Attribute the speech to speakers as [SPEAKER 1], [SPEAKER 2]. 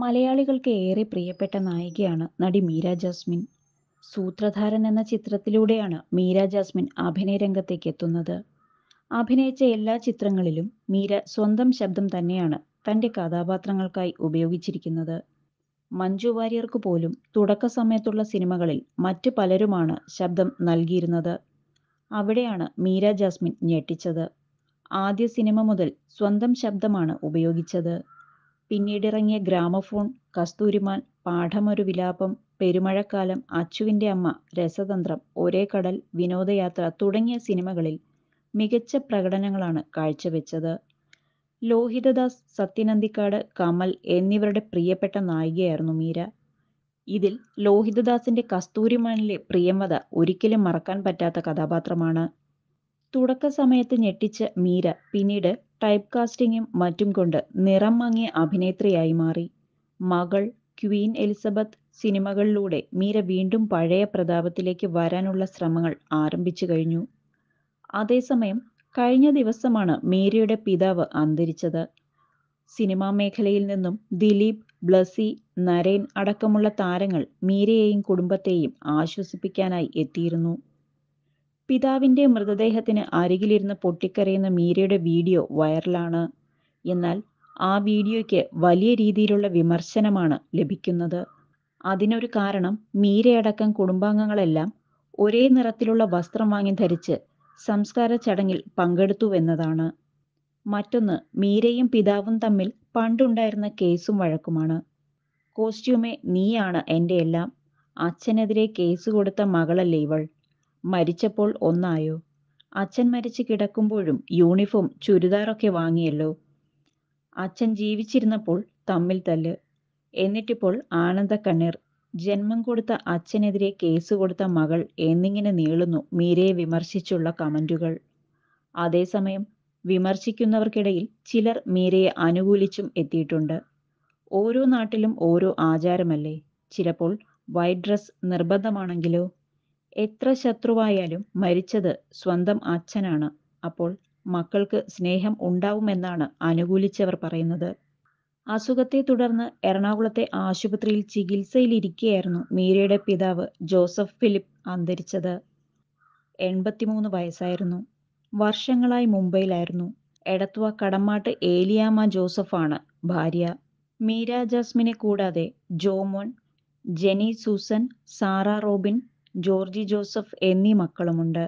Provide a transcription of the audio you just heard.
[SPEAKER 1] മലയാളികൾക്ക് ഏറെ പ്രിയപ്പെട്ട നായികയാണ് നടി മീര ജാസ്മിൻ സൂത്രധാരൻ എന്ന ചിത്രത്തിലൂടെയാണ് മീര ജാസ്മിൻ അഭിനയ രംഗത്തേക്ക് എത്തുന്നത് അഭിനയിച്ച എല്ലാ ചിത്രങ്ങളിലും മീര സ്വന്തം ശബ്ദം തന്നെയാണ് തന്റെ കഥാപാത്രങ്ങൾക്കായി ഉപയോഗിച്ചിരിക്കുന്നത് മഞ്ജു വാര്യർക്ക് പോലും തുടക്ക സമയത്തുള്ള സിനിമകളിൽ മറ്റു പലരുമാണ് ശബ്ദം നൽകിയിരുന്നത് അവിടെയാണ് മീര ജാസ്മിൻ ഞെട്ടിച്ചത് ആദ്യ സിനിമ മുതൽ സ്വന്തം ശബ്ദമാണ് ഉപയോഗിച്ചത് പിന്നീടിറങ്ങിയ ഗ്രാമഫോൺ കസ്തൂരിമാൻ പാഠമൊരു വിലാപം പെരുമഴക്കാലം അച്ചുവിന്റെ അമ്മ രസതന്ത്രം ഒരേ കടൽ വിനോദയാത്ര തുടങ്ങിയ സിനിമകളിൽ മികച്ച പ്രകടനങ്ങളാണ് കാഴ്ചവെച്ചത് ലോഹിതദാസ് സത്യനന്ദിക്കാട് കമൽ എന്നിവരുടെ പ്രിയപ്പെട്ട നായികയായിരുന്നു മീര ഇതിൽ ലോഹിതദാസിന്റെ കസ്തൂരിമാനിലെ പ്രിയമത ഒരിക്കലും മറക്കാൻ പറ്റാത്ത കഥാപാത്രമാണ് തുടക്ക സമയത്ത് ഞെട്ടിച്ച മീര പിന്നീട് ടൈപ്പ് കാസ്റ്റിങ്ങും മറ്റും കൊണ്ട് നിറം മങ്ങിയ അഭിനേത്രിയായി മാറി മകൾ ക്വീൻ എലിസബത്ത് സിനിമകളിലൂടെ മീര വീണ്ടും പഴയ പ്രതാപത്തിലേക്ക് വരാനുള്ള ശ്രമങ്ങൾ ആരംഭിച്ചു കഴിഞ്ഞു അതേസമയം കഴിഞ്ഞ ദിവസമാണ് മീരയുടെ പിതാവ് അന്തരിച്ചത് സിനിമാ മേഖലയിൽ നിന്നും ദിലീപ് ബ്ലസി നരേൻ അടക്കമുള്ള താരങ്ങൾ മീരയെയും കുടുംബത്തെയും ആശ്വസിപ്പിക്കാനായി എത്തിയിരുന്നു പിതാവിന്റെ മൃതദേഹത്തിന് അരികിലിരുന്ന് പൊട്ടിക്കരയുന്ന മീരയുടെ വീഡിയോ വൈറലാണ് എന്നാൽ ആ വീഡിയോയ്ക്ക് വലിയ രീതിയിലുള്ള വിമർശനമാണ് ലഭിക്കുന്നത് അതിനൊരു കാരണം മീരയടക്കം കുടുംബാംഗങ്ങളെല്ലാം ഒരേ നിറത്തിലുള്ള വസ്ത്രം വാങ്ങി ധരിച്ച് സംസ്കാര ചടങ്ങിൽ പങ്കെടുത്തുവെന്നതാണ് മറ്റൊന്ന് മീരയും പിതാവും തമ്മിൽ പണ്ടുണ്ടായിരുന്ന കേസും വഴക്കുമാണ് കോസ്റ്റ്യൂമേ നീയാണ് എൻ്റെ എല്ലാം അച്ഛനെതിരെ കേസ് കൊടുത്ത മകളല്ലേ ഇവൾ മരിച്ചപ്പോൾ ഒന്നായോ അച്ഛൻ മരിച്ചു കിടക്കുമ്പോഴും യൂണിഫോം ചുരിദാറൊക്കെ വാങ്ങിയല്ലോ അച്ഛൻ ജീവിച്ചിരുന്നപ്പോൾ തമ്മിൽ തല്ല് എന്നിട്ടിപ്പോൾ ആനന്ദ കണ്ണീർ ജന്മം കൊടുത്ത അച്ഛനെതിരെ കേസ് കൊടുത്ത മകൾ എന്നിങ്ങനെ നീളുന്നു മീരയെ വിമർശിച്ചുള്ള കമന്റുകൾ അതേസമയം വിമർശിക്കുന്നവർക്കിടയിൽ ചിലർ മീരയെ അനുകൂലിച്ചും എത്തിയിട്ടുണ്ട് ഓരോ നാട്ടിലും ഓരോ ആചാരമല്ലേ ചിലപ്പോൾ വൈറ്റ് ഡ്രസ് നിർബന്ധമാണെങ്കിലോ എത്ര ശത്രുവായാലും മരിച്ചത് സ്വന്തം അച്ഛനാണ് അപ്പോൾ മക്കൾക്ക് സ്നേഹം ഉണ്ടാവുമെന്നാണ് അനുകൂലിച്ചവർ പറയുന്നത് അസുഖത്തെ തുടർന്ന് എറണാകുളത്തെ ആശുപത്രിയിൽ ചികിത്സയിലിരിക്കെയായിരുന്നു മീരയുടെ പിതാവ് ജോസഫ് ഫിലിപ്പ് അന്തരിച്ചത് എൺപത്തിമൂന്ന് വയസ്സായിരുന്നു വർഷങ്ങളായി മുംബൈയിലായിരുന്നു എടത്വ കടമ്മാട്ട് ഏലിയാമ ജോസഫാണ് ഭാര്യ മീര ജാസ്മിനെ കൂടാതെ Jomon Jeni Susan Sara Robin Georgie Joseph എന്നീ മക്കളുമുണ്ട്